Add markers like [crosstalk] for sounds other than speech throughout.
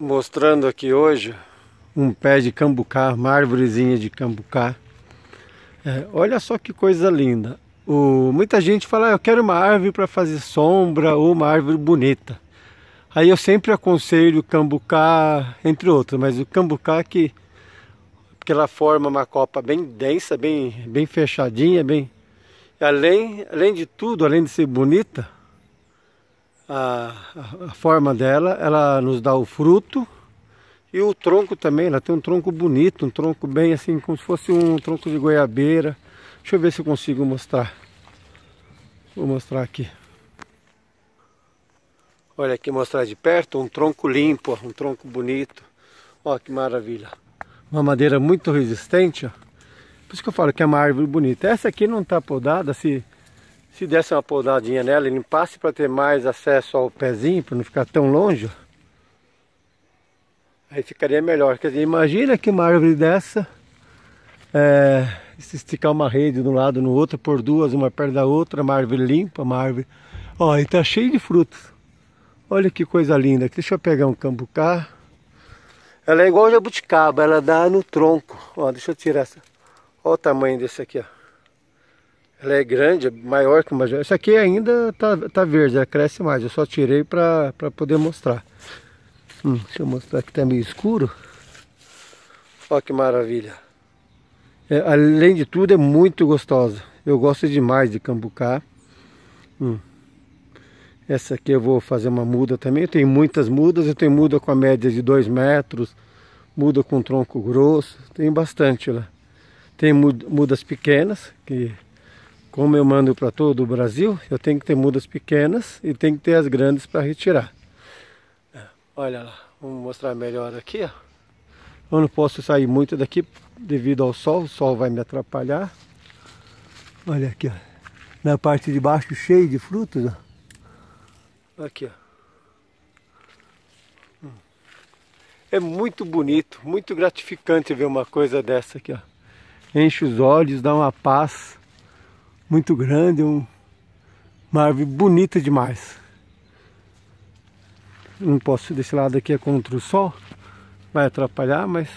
mostrando aqui hoje um pé de cambucá, uma árvorezinha de cambucá. É, olha só que coisa linda. O, muita gente fala, ah, eu quero uma árvore para fazer sombra ou uma árvore bonita. Aí eu sempre aconselho o cambucá, entre outros, mas o cambucá que porque ela forma uma copa bem densa, bem, bem fechadinha, bem além, além de tudo, além de ser bonita, a, a forma dela, ela nos dá o fruto e o tronco também, ela tem um tronco bonito, um tronco bem assim, como se fosse um tronco de goiabeira. Deixa eu ver se eu consigo mostrar. Vou mostrar aqui. Olha aqui, mostrar de perto, um tronco limpo, um tronco bonito. Olha que maravilha. Uma madeira muito resistente, ó. Por isso que eu falo que é uma árvore bonita. Essa aqui não está podada, se se desse uma pousadinha nela e limpasse para ter mais acesso ao pezinho, para não ficar tão longe, aí ficaria melhor. Quer dizer, imagina que uma árvore dessa, é, se esticar uma rede de um lado no outro, por duas, uma perto da outra, uma árvore limpa, uma árvore... Ó, e tá cheio de frutos. Olha que coisa linda. Deixa eu pegar um cambucá. Ela é igual a jabuticaba, ela dá no tronco. Ó, deixa eu tirar essa. Olha o tamanho desse aqui, ó. Ela é grande, é maior que uma Essa aqui ainda tá, tá verde, ela cresce mais. Eu só tirei para poder mostrar. Hum, deixa eu mostrar que tá meio escuro. Olha que maravilha. É, além de tudo, é muito gostosa. Eu gosto demais de cambucá. Hum. Essa aqui eu vou fazer uma muda também. Eu tenho muitas mudas. Eu tenho muda com a média de 2 metros. Muda com tronco grosso. Tem bastante lá. Tem mudas pequenas que como eu mando para todo o Brasil, eu tenho que ter mudas pequenas e tenho que ter as grandes para retirar. É, olha lá, vamos mostrar melhor aqui. Ó. Eu não posso sair muito daqui devido ao sol, o sol vai me atrapalhar. Olha aqui, ó. na parte de baixo cheio de frutos. Ó. Aqui, ó. Hum. É muito bonito, muito gratificante ver uma coisa dessa aqui, ó. Enche os olhos, dá uma paz muito grande, um, uma árvore bonita demais. Não posso desse lado aqui é contra o sol, vai atrapalhar, mas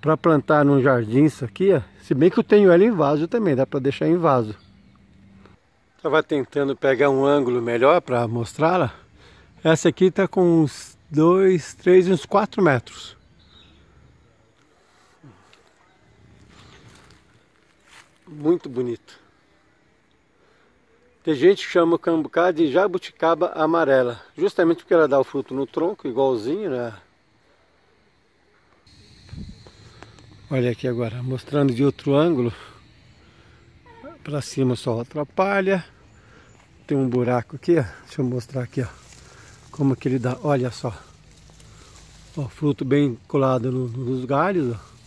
para plantar num jardim isso aqui, ó, se bem que eu tenho ela em vaso também, dá para deixar em vaso. Estava tentando pegar um ângulo melhor para mostrá-la. Essa aqui está com uns 2, 3, uns 4 metros. muito bonito. Tem gente que chama o cambucá de jabuticaba amarela, justamente porque ela dá o fruto no tronco, igualzinho, né? Olha aqui agora, mostrando de outro ângulo. Pra cima só atrapalha. Tem um buraco aqui, ó. Deixa eu mostrar aqui, ó. Como que ele dá, olha só. o fruto bem colado no, nos galhos, ó.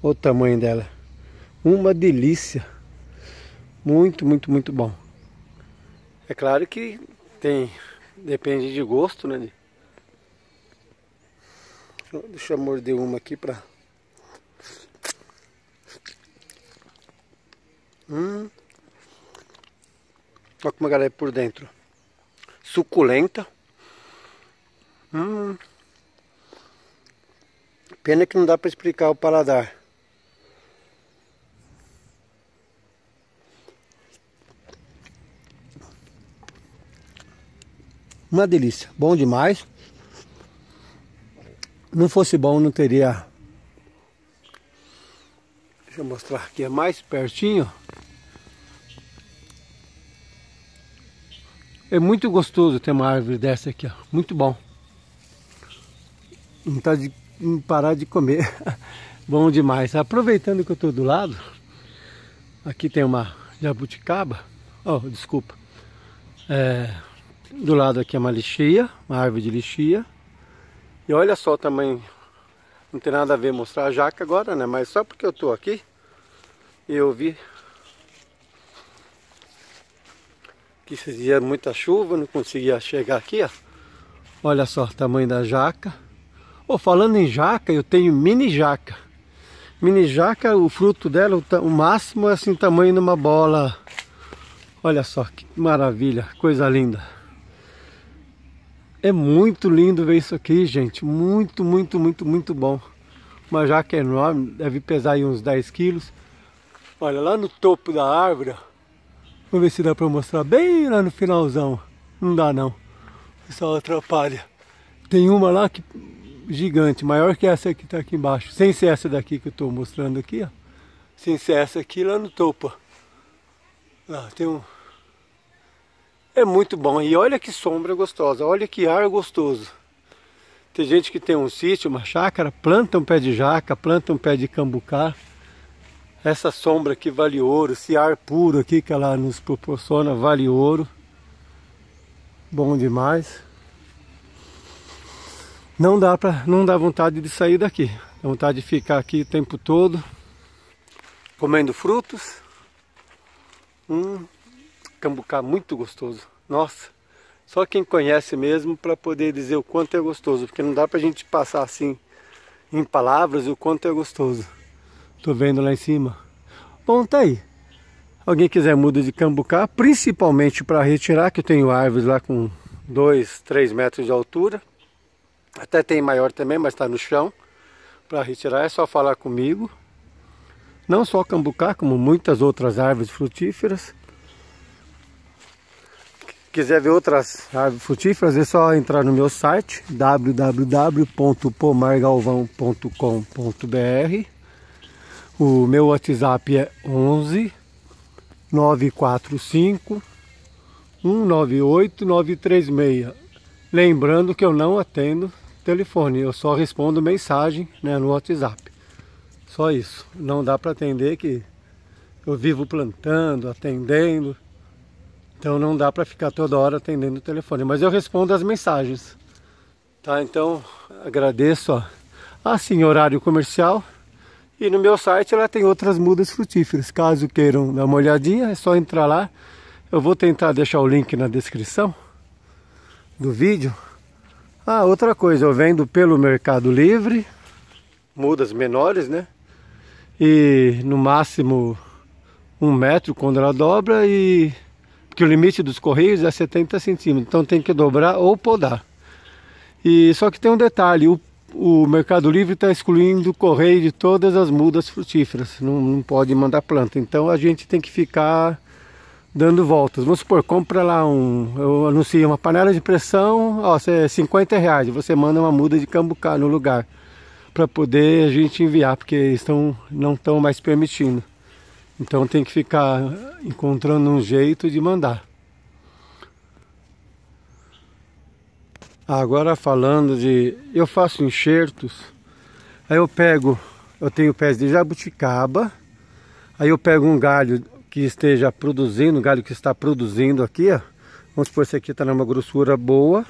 Olha o tamanho dela. Uma delícia. Muito, muito, muito bom. É claro que tem. Depende de gosto, né? Deixa eu morder uma aqui pra. Hum. Olha como ela é por dentro. Suculenta. Hum. Pena que não dá para explicar o paladar. Uma delícia, bom demais. Não fosse bom, não teria. Deixa eu mostrar aqui, é mais pertinho. É muito gostoso ter uma árvore dessa aqui, ó. muito bom. Não tá de não parar de comer. [laughs] bom demais. Aproveitando que eu estou do lado, aqui tem uma jabuticaba. Oh, desculpa. É, do lado aqui é uma lixia, uma árvore de lixia. E olha só o tamanho. Não tem nada a ver mostrar a jaca agora, né? Mas só porque eu tô aqui, eu vi que seria muita chuva, não conseguia chegar aqui, ó. Olha só o tamanho da jaca. Oh, falando em jaca, eu tenho mini jaca. Mini jaca, o fruto dela, o, o máximo é assim, tamanho de uma bola. Olha só, que maravilha, coisa linda. É muito lindo ver isso aqui, gente. Muito, muito, muito, muito bom. Uma jaca enorme, deve pesar aí uns 10 quilos. Olha, lá no topo da árvore, vamos ver se dá para mostrar bem lá no finalzão. Não dá não, só atrapalha. Tem uma lá que gigante, maior que essa que está aqui embaixo. Sem ser essa daqui que eu estou mostrando aqui, ó. Sem ser essa aqui lá no topo. Lá, tem um, é muito bom. E olha que sombra gostosa, olha que ar gostoso. Tem gente que tem um sítio, uma chácara, planta um pé de jaca, planta um pé de cambucá. Essa sombra aqui vale ouro, esse ar puro aqui que ela nos proporciona vale ouro. Bom demais. Não dá para, não dá vontade de sair daqui. Dá vontade de ficar aqui o tempo todo comendo frutos. Hum, cambucá muito gostoso. Nossa, só quem conhece mesmo para poder dizer o quanto é gostoso, porque não dá para a gente passar assim em palavras o quanto é gostoso. Tô vendo lá em cima. Bom, tá aí. Alguém quiser muda de cambucá, principalmente para retirar, que eu tenho árvores lá com 2, 3 metros de altura. Até tem maior também, mas está no chão. Para retirar é só falar comigo. Não só cambucá, como muitas outras árvores frutíferas quiser ver outras aves frutíferas, é só entrar no meu site www.pomargalvão.com.br. O meu WhatsApp é 11 945 198 936. Lembrando que eu não atendo telefone, eu só respondo mensagem né, no WhatsApp. Só isso. Não dá para atender que eu vivo plantando, atendendo. Então não dá para ficar toda hora atendendo o telefone, mas eu respondo as mensagens. Tá, então agradeço ó, assim horário comercial. E no meu site ela tem outras mudas frutíferas. Caso queiram dar uma olhadinha, é só entrar lá. Eu vou tentar deixar o link na descrição do vídeo. Ah, outra coisa, eu vendo pelo Mercado Livre, mudas menores, né? E no máximo um metro quando ela dobra e que o limite dos correios é 70 centímetros, então tem que dobrar ou podar. E só que tem um detalhe, o, o Mercado Livre está excluindo o correio de todas as mudas frutíferas, não, não pode mandar planta. Então a gente tem que ficar dando voltas. Vamos supor, compra lá um, eu anuncio uma panela de pressão, ó, é 50 reais, você manda uma muda de cambucá no lugar para poder a gente enviar, porque estão não estão mais permitindo. Então tem que ficar encontrando um jeito de mandar. Agora falando de. Eu faço enxertos, aí eu pego, eu tenho pés de jabuticaba, aí eu pego um galho que esteja produzindo, um galho que está produzindo aqui, ó. Vamos supor, esse aqui está numa grossura boa.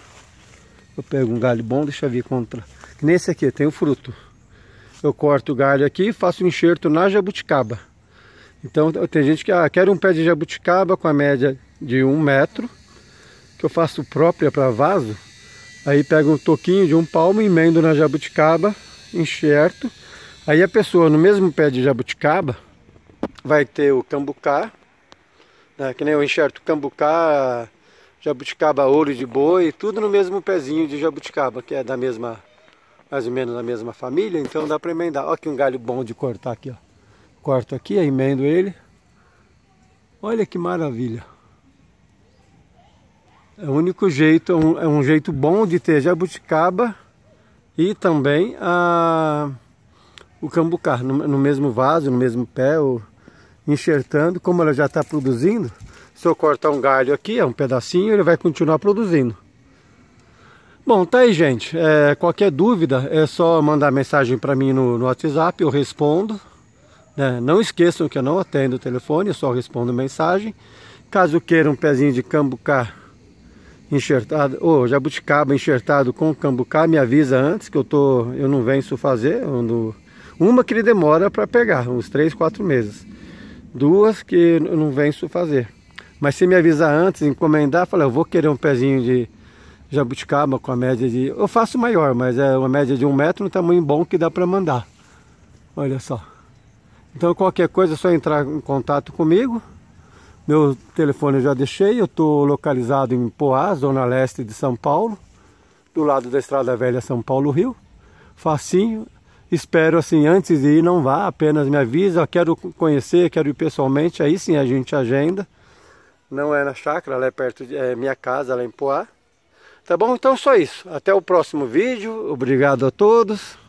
Eu pego um galho bom, deixa eu ver contra. Nesse aqui tem o fruto. Eu corto o galho aqui e faço um enxerto na jabuticaba. Então tem gente que ah, quer um pé de jabuticaba com a média de um metro, que eu faço própria para vaso, aí pega um toquinho de um palmo, emendo na jabuticaba, enxerto, aí a pessoa no mesmo pé de jabuticaba vai ter o cambucá, né, que nem eu enxerto cambucá, jabuticaba ouro de boi, tudo no mesmo pezinho de jabuticaba, que é da mesma, mais ou menos da mesma família, então dá para emendar. Olha aqui um galho bom de cortar aqui, ó corto aqui, emendo ele. Olha que maravilha. É o único jeito, é um, é um jeito bom de ter jabuticaba e também a, o cambucá no, no mesmo vaso, no mesmo pé, ou enxertando. Como ela já está produzindo, se eu cortar um galho aqui, é um pedacinho, ele vai continuar produzindo. Bom, tá aí, gente. É, qualquer dúvida é só mandar mensagem para mim no, no WhatsApp, eu respondo. Né? Não esqueçam que eu não atendo o telefone, eu só respondo mensagem. Caso queiram um pezinho de cambucá enxertado, ou jabuticaba enxertado com cambucá, me avisa antes que eu tô, eu não venço fazer, ando, uma que ele demora para pegar, uns 3, 4 meses. Duas que eu não venço fazer. Mas se me avisar antes, encomendar, fala, eu vou querer um pezinho de jabuticaba com a média de. Eu faço maior, mas é uma média de um metro, um tamanho bom que dá para mandar. Olha só. Então qualquer coisa é só entrar em contato comigo. Meu telefone eu já deixei, eu estou localizado em Poá, zona leste de São Paulo, do lado da Estrada Velha São Paulo Rio. Facinho. Espero assim, antes de ir não vá, apenas me avisa, quero conhecer, quero ir pessoalmente, aí sim a gente agenda. Não é na chácara, é perto de é minha casa, lá em Poá. Tá bom? Então só isso. Até o próximo vídeo. Obrigado a todos.